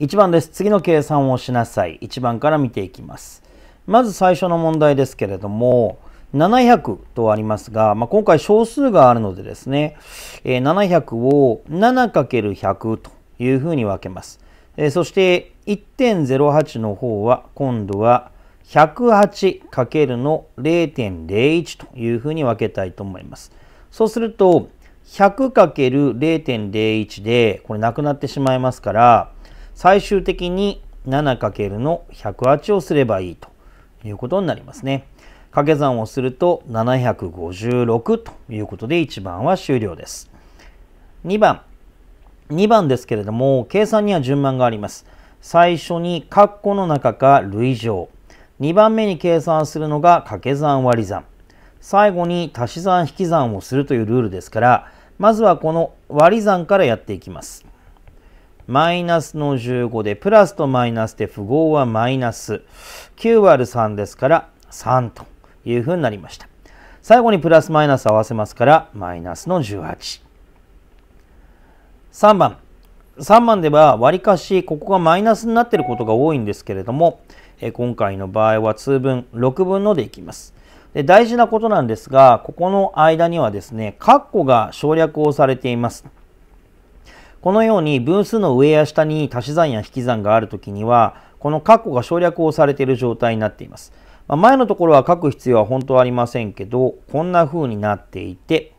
1番です。次の計算をしなさい。1番から見ていきます。まず最初の問題ですけれども、700とありますが、まあ、今回小数があるのでですね、え700を 7×100 というふうに分けます。えそして1.08の方は今度は 108× の0.01というふうに分けたいと思います。そうすると 100×0.01 でこれなくなってしまいますから最終的に 7× の108をすればいいということになりますね。掛け算をすると756ということで1番は終了です。2番。2番ですけれども、計算には順番があります。最初に括弧の中か類乗。2番目に計算するのが掛け算割り算。最後に足し算引き算をするというルールですから、まずはこの割り算からやっていきます。マイナスの15で、プラスとマイナスで符号はマイナス。9割る3ですから、3というふうになりました。最後にプラスマイナス合わせますから、マイナスの18。3番。3番では、わりかし、ここがマイナスになっていることが多いんですけれども、今回の場合は通分、6分のでいきます。で大事なことなんですが、ここの間にはですね、括弧が省略をされています。このように分数の上や下に足し算や引き算があるときには、この括弧が省略をされている状態になっています。まあ、前のところは書く必要は本当はありませんけど、こんな風になっていて、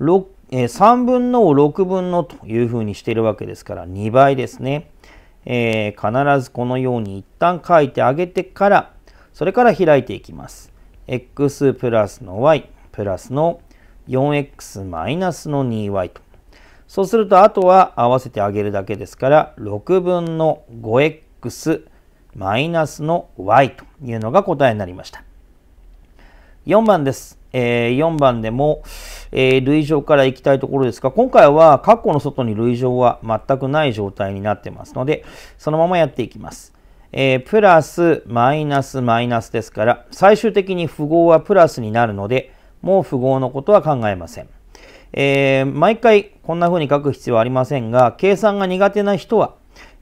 えー、3分のを6分のという風にしているわけですから、2倍ですね。えー、必ずこのように一旦書いてあげてから、それから開いていきます。x プラスの y プラスの 4x マイナスの 2y と。そうすると、あとは合わせてあげるだけですから、6分の 5x マイナスの y というのが答えになりました。4番です。えー、4番でも、えー、類乗から行きたいところですが、今回は括弧の外に類乗は全くない状態になってますので、そのままやっていきます。えー、プラス、マイナス、マイナスですから、最終的に符号はプラスになるので、もう符号のことは考えません。えー、毎回こんな風に書く必要はありませんが、計算が苦手な人は、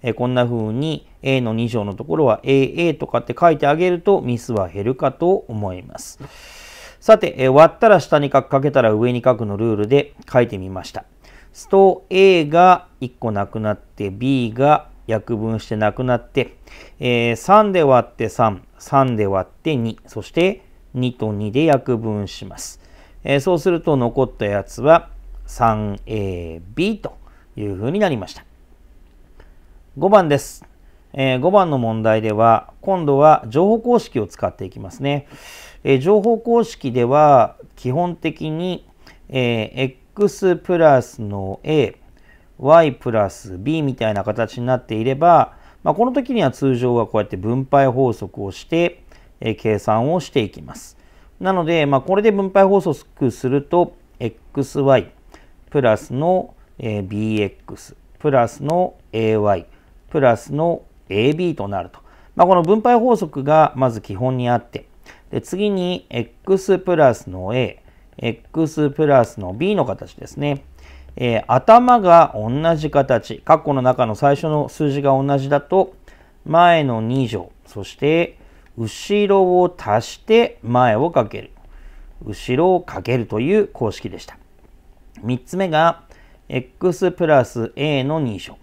えこんな風に A の2乗のところは AA とかって書いてあげるとミスは減るかと思います。さて、え割ったら下に書く、かけたら上に書くのルールで書いてみました。すと A が1個なくなって B が約分してなくなって、えー、3で割って3、3で割って2、そして2と2で約分します。えー、そうすると残ったやつは 3AB というふうになりました。5番です。えー、5番の問題では、今度は乗法公式を使っていきますね。えー、乗法公式では、基本的に、えー、x プラスの a、y プラス b みたいな形になっていれば、まあ、この時には通常はこうやって分配法則をして、え計算をしていきます。なので、まあ、これで分配法則すると、xy プラスの bx プラスの ay プラスの ab となると。まあ、この分配法則がまず基本にあって、で次に x プラスの a、x プラスの b の形ですね。えー、頭が同じ形、括弧の中の最初の数字が同じだと、前の2乗、そして後ろを足して前をかける。後ろをかけるという公式でした。3つ目が、x プラス a の2乗。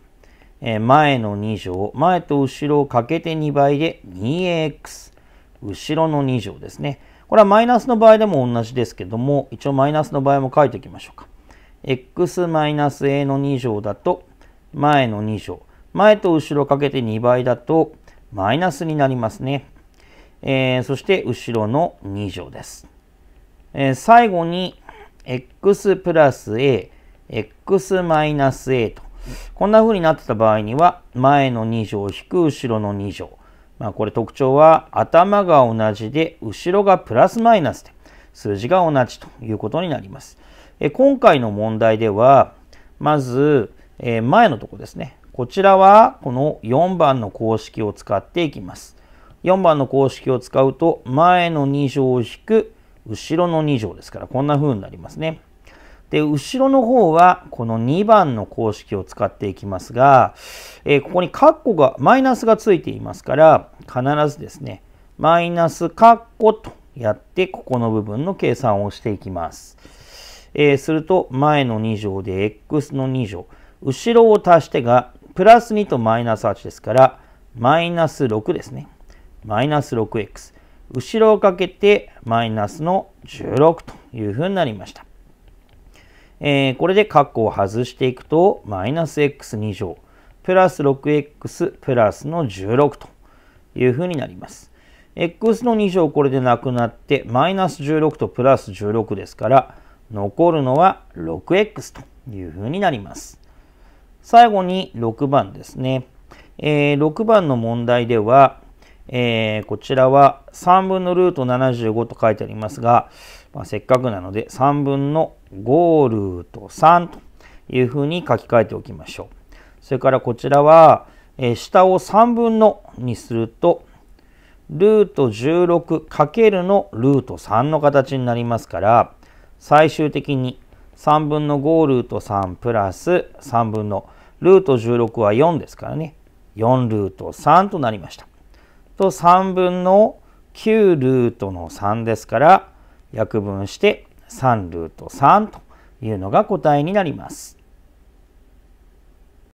前の2乗、前と後ろをかけて2倍で 2ax。後ろの2乗ですね。これはマイナスの場合でも同じですけども、一応マイナスの場合も書いておきましょうか。x マイナス a の2乗だと、前の2乗。前と後ろをかけて2倍だと、マイナスになりますね。えー、そして後ろの2乗です。えー、最後に x プラス a、x マイナス a と、こんな風になってた場合には、前の2乗引く後ろの2乗。まあこれ特徴は頭が同じで、後ろがプラスマイナスで、数字が同じということになります。え今回の問題では、まず、え前のとこですね。こちらはこの4番の公式を使っていきます。4番の公式を使うと、前の2乗を引く後ろの2乗ですから、こんな風になりますね。で、後ろの方は、この2番の公式を使っていきますが、えー、ここにカッコが、マイナスがついていますから、必ずですね、マイナスカッコとやって、ここの部分の計算をしていきます。えー、すると、前の2乗で x の2乗、後ろを足してが、プラス2とマイナス8ですから、マイナス6ですね。マイナス 6x。後ろをかけてマイナスの16というふうになりました。えー、これで括弧を外していくと、マイナス x2 乗、プラス 6x プラスの16というふうになります。x の2乗これでなくなって、マイナス16とプラス16ですから、残るのは 6x というふうになります。最後に6番ですね。えー、6番の問題では、えー、こちらは3分のルート75と書いてありますが、まあ、せっかくなので3分の5ルート3というふうに書き換えておきましょう。それからこちらは、えー、下を3分のにすると、ルート 16× のルート3の形になりますから、最終的に3分の5ルート3プラス3分のルート16は4ですからね、4ルート3となりました。と3分の9ルートの3ですから約分して3ルート3というのが答えになります。